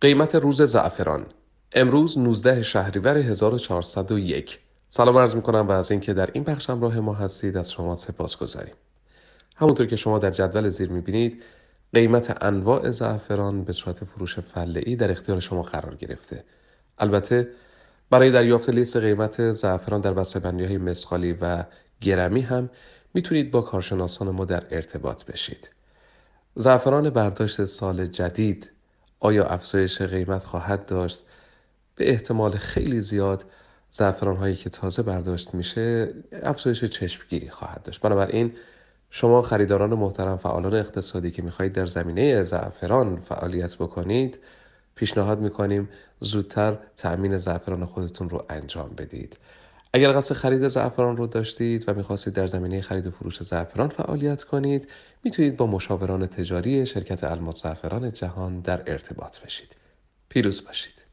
قیمت روز زعفران امروز 19 شهریور 1401 سلام عرض می کنم و از اینکه در این بخش همراه ما هستید از شما سپاس گذاریم همونطور که شما در جدول زیر میبینید قیمت انواع زعفران به صورت فروش فلعی در اختیار شما قرار گرفته البته برای دریافت لیست قیمت زعفران در بسته‌بندی های مسخالی و گرمی هم میتونید با کارشناسان ما در ارتباط بشید زعفران برداشت سال جدید آیا افزایش قیمت خواهد داشت به احتمال خیلی زیاد زعفران هایی که تازه برداشت میشه افزایش چشمگیری خواهد داشت بنابراین شما خریداران محترم فعالان اقتصادی که میخواهید در زمینه زعفران فعالیت بکنید پیشنهاد میکنیم زودتر تأمین زعفران خودتون رو انجام بدید اگر قصد خرید زعفران رو داشتید و میخواستید در زمینه خرید و فروش زعفران فعالیت کنید میتونید با مشاوران تجاری شرکت الماس زعفران جهان در ارتباط بشید پیروز باشید